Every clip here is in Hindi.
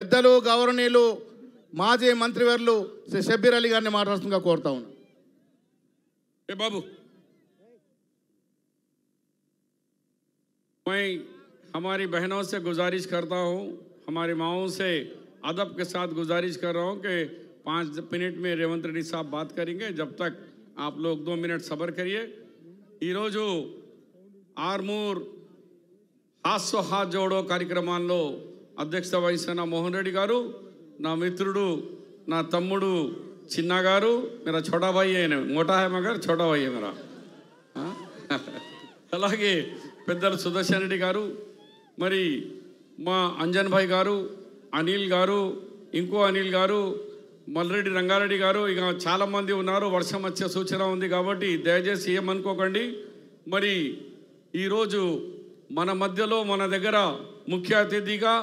పెద్దలు గవర్నీలు మాజీ మంత్రివర్లు శ్రీ షబ్బీర్ అలీ గారిని మాట్లాడుతుందిగా కోరుతా मैं हमारी बहनों से गुजारिश करता हूं हमारी माओ से अदब के साथ गुजारिश कर रहा हूं कि पाँच मिनट में रेवंत रेड्डी साहब बात करेंगे जब तक आप लोग दो मिनट सबर करिए आरमूर हाथ सो हाथ जोड़ो कार्यक्रम అధ్యక్షత వహిస్తున్న మోహన్ రెడ్డి గారు నా మిత్రుడు నా తమ్ముడు చిన్న గారు మీరు చోటాబాయి అయిన మోటాహేమ గారు చోటాబాయి మీరా అలాగే పెద్దలు సుదర్శన్ రెడ్డి గారు మరి మా అంజన్భాయ్ గారు అనిల్ గారు ఇంకో అనిల్ గారు మల్రెడ్డి రంగారెడ్డి గారు ఇక చాలామంది ఉన్నారు వర్షం వచ్చే సూచన ఉంది కాబట్టి దయచేసి ఏమనుకోకండి మరి ఈరోజు మన మధ్యలో మన దగ్గర ముఖ్య అతిథిగా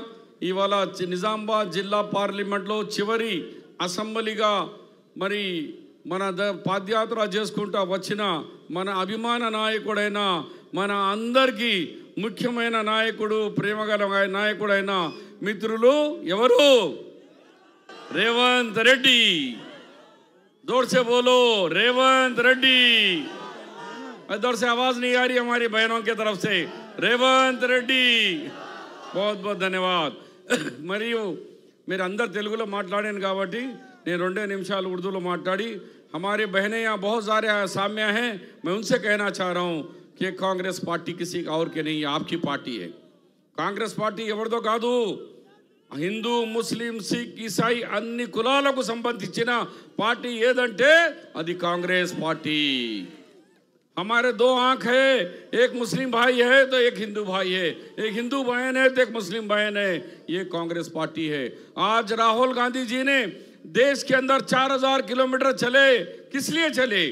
ఇవాళ నిజామాబాద్ జిల్లా పార్లమెంట్లో చివరి అసెంబ్లీగా మరి మన ద పాదయాత్ర చేసుకుంటా వచ్చిన మన అభిమాన నాయకుడైన మన అందరికీ ముఖ్యమైన నాయకుడు ప్రేమగల నాయకుడైన మిత్రులు ఎవరు రేవంత్ రెడ్డి దోడ్సే బోలో రేవంత్ రెడ్డి దోడ్సే ఆవాజ్ आवाज नहीं आ रही తరఫ్ రేవంత్ రెడ్డి तरफ బహుత్ रेवंत मरी अंदर तेलाबी ने रे निषाल उर्दू माटा हमारे बहने यहाँ बहुत सारे साम्य हैं मैं उनसे कहना चाह रहा हूँ कि कांग्रेस पार्टी किसी और के नहीं आपकी पार्टी है कांग्रेस पार्टी एवरदो तो का हिंदू मुस्लिम सिख ईसाई अन्नी कुल संबंधी पार्टी एदे अभी कांग्रेस पार्टी हमारे दो आंख है एक मुस्लिम भाई है तो एक हिंदू भाई है एक हिंदू बहन है तो एक मुस्लिम बहन है ये कांग्रेस पार्टी है आज राहुल गांधी जी ने देश के अंदर 4000 किलोमीटर चले किस लिए चले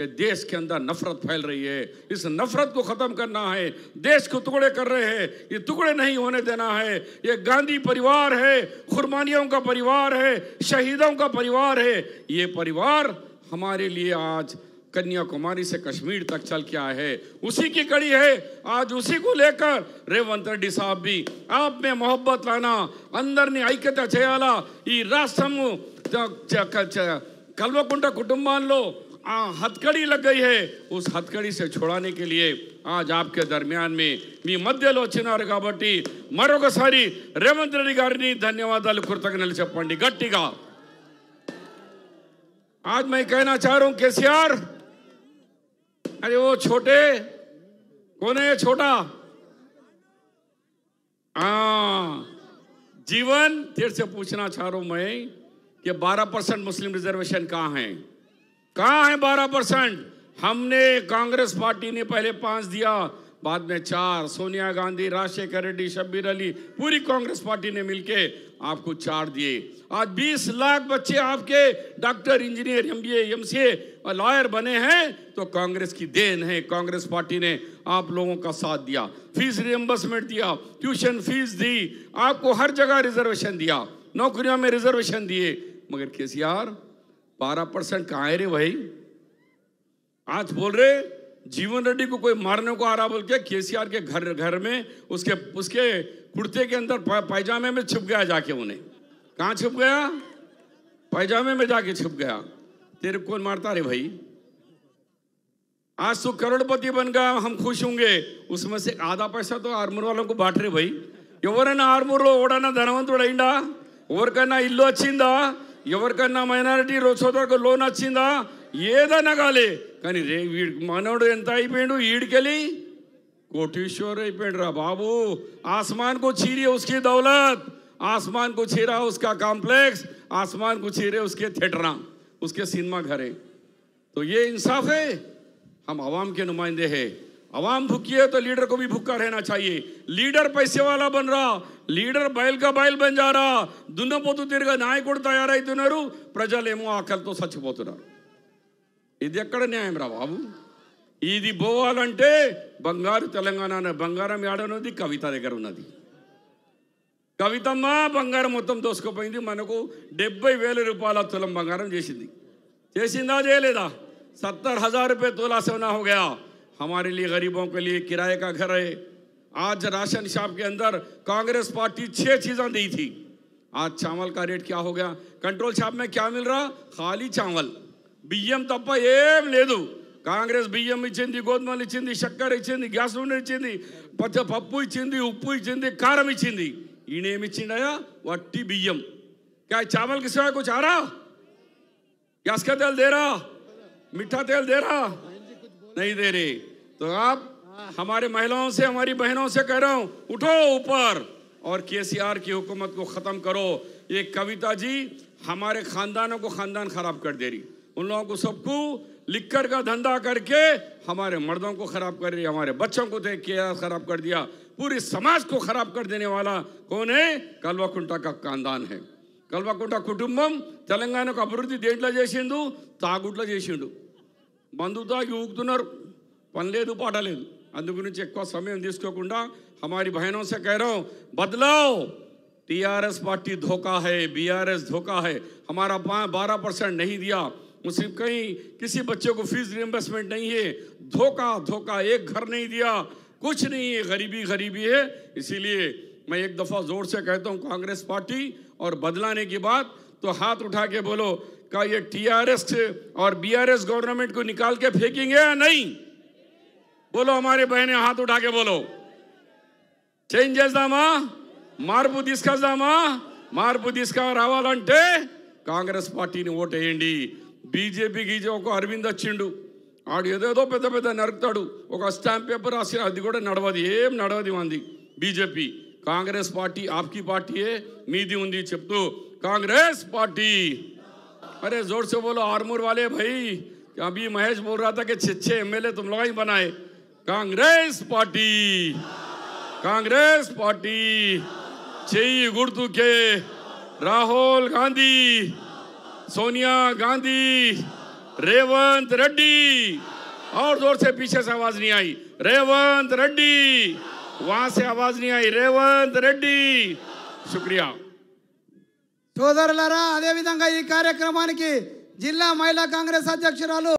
कि देश के अंदर नफरत फैल रही है इस नफरत को ख़त्म करना है देश को टुकड़े कर रहे हैं ये टुकड़े नहीं होने देना है ये गांधी परिवार है कुरबानियों का परिवार है शहीदों का परिवार है ये परिवार हमारे लिए आज कन्याकुमारी से कश्मीर तक चल के आए हैं उसी की कड़ी है आज उसी को लेकर रेवंत रेड्डी साहब भी आप में मोहब्बत लाना अंदर ने ऐक्यता चेयला राष्ट्रम कलवकुंट कुटुंबा हथकड़ी लग गई है उस हथकड़ी से छोड़ाने के लिए आज आपके दरमियान में मध्य काबट्टी मरों सारी रेवंत रेड्डी गारी धन्यवाद कृतज्ञ चपंडी गट्टी आज मैं कहना चाह रहा हूं केसीआर अरे वो छोटे कौन है छोटा हाँ जीवन फिर से पूछना चाह रहा हूं मैं कि 12 परसेंट मुस्लिम रिजर्वेशन कहा है कहां है 12 परसेंट हमने कांग्रेस पार्टी ने पहले पांच दिया बाद में चार सोनिया गांधी राजशेखर रेड्डी शब्बीर अली पूरी कांग्रेस पार्टी ने मिलके आपको चार दिए आज 20 लाख बच्चे आपके डॉक्टर इंजीनियर बी एमसीए और लॉयर बने हैं तो कांग्रेस की देन है कांग्रेस पार्टी ने आप लोगों का साथ दिया फीस रिएम्बर्समेंट दिया ट्यूशन फीस दी आपको हर जगह रिजर्वेशन दिया नौकरियों में रिजर्वेशन दिए मगर के सी बारह परसेंट कहाँ है रे भाई आज बोल रहे जीवन रेड्डी को कोई मारने को आ रहा बोल के केसीआर के घर घर में उसके उसके कुर्ते के अंदर पैजामे में छुप गया जाके उन्हें कहाँ छुप गया पैजामे में जाके छुप गया तेरे कौन मारता रे भाई आज तो करोड़पति बन गया हम खुश होंगे उसमें से आधा पैसा तो आर्मर वालों को बांट रहे भाई ఎవరైనా ఆర్మూర్లో ఓడన్నా ధనవంతుడు అయిందా ఎవరికైనా ఇల్లు వచ్చిందా ఎవరికైనా మైనారిటీ సోదరుకు లోన్ వచ్చిందా ఏదైనా కాలే కానీ రే వీడి మనోడు ఎంత అయిపోయాడు వీడికెళ్ళి बाबू आसमान को छीरी उसकी दौलत आसमान को छीरा उसका कॉम्प्लेक्स आसमान को छीरे उसके थिएटर उसके सिनेमा घरे तो ये इंसाफ है हम आवाम के नुमाइंदे है आवाम भूखी है तो लीडर को भी भूखा रहना चाहिए लीडर पैसे वाला बन रहा लीडर बैल का बैल बन जा रहा दुनो पोतु तिरगा नायकुడు తయారైతున్నారు ప్రజలేమో ఆకలితో చచ్చిపోతున్నారు ఇది ఎక్కడ న్యాయం రా బాబు ఇది బోవాలంటే బంగారు తెలంగాణా బంగారం యాడనది కవితారెగరునది కవితమ్మ బంగారం మొత్తం దోస్కోపోయింది మనకు 70000 రూపాయల తులం బంగారం చేసింది చేసినా జయలేదా 70000 రూపాయే తులా సోనా हो गया हमारे लिए गरीबों के लिए किराए का घर है आज राशन साहब के अंदर कांग्रेस पार्टी छह चीजें दी थी आज चावल का रेट क्या हो गया कंट्रोल छाप में क्या मिल रहा खाली चावल बिह्य तप एम ले कांग्रेस बिह्य ఇచ్చింది గోధుమలు ఇచ్చింది చక్కెర ఇచ్చింది గ్యాస్ సిలిండర్ ఇచ్చింది పచ్చ పప్పు ఇచ్చింది ఉప్పు ఇచ్చింది కారం क्या चावल की सिवा कुछ आ रहा गैस का तेल दे रहा मीठा तेल दे रहा नहीं दे रही तो आप हमारे महिलाओं से हमारी बहनों से कह रहा हूँ उठो ऊपर और केसीआर की हुकूमत को ख़त्म करो ये कविता जी हमारे खानदानों को खानदान खराब कर दे रही उन लोगों को सबको लिखकर का धंधा करके हमारे मर्दों को खराब कर दिया हमारे बच्चों को खराब कर दिया पूरे समाज को खराब कर देने वाला कौन है कलवाकुंटा का खानदान है कलवाकुंटा कुटुंबम तेलंगाना को अभिवृद्धि देंट तागूट बंधुता ऊगत पन ले पाट ले अंदे समय दूसरा हमारी बहनों से कह रहा हूँ बदलाओ टीआरएस पार्टी धोखा है बीआरएस धोखा है हमारा बारह परसेंट नहीं दिया मुझे कहीं किसी बच्चे को फीस रिम्बर्समेंट नहीं है धोखा धोखा एक घर नहीं दिया कुछ नहीं है गरीबी गरीबी है इसीलिए मैं एक दफ़ा ज़ोर से कहता हूँ कांग्रेस पार्टी और बदलाने की बात तो हाथ उठा के बोलो का ये टीआरएस और बीआरएस गवर्नमेंट को निकाल के फेंकेंगे या नहीं बोलो हमारे बहने हाथ उठा के बोलो चेंजेस दामा रावल अंटे कांग्रेस पार्टी ने वोट ఓటేయండి बीजेपी की अरविंद अच्छी आड़ेदोद नरकता और स्टां पेपर रास अभी नड़वे एम नड़वे बीजेपी कांग्रेस पार्टी आपकी पार्टे मीदी कांग्रेस पार्टी अरे जोर से बोलो आरमूर वाले भाई अभी महेश बोल रहा था कि छे छे एमएलए तुम लोग ही बनाए कांग्रेस पार्टी कांग्रेस पार्टी छह गुर्तू के राहुल गांधी सोनिया गांधी रेवंत रेड्डी और जोर से पीछे से आवाज नहीं आई रेवंत रेड्डी वहां से आवाज नहीं आई रेवंत रेड्डी शुक्रिया सोदर लारा సోదరులారా అదేవిధంగా ఈ కార్యక్రమానికి జిల్లా మహిళా కాంగ్రెస్ అధ్యక్షురాలు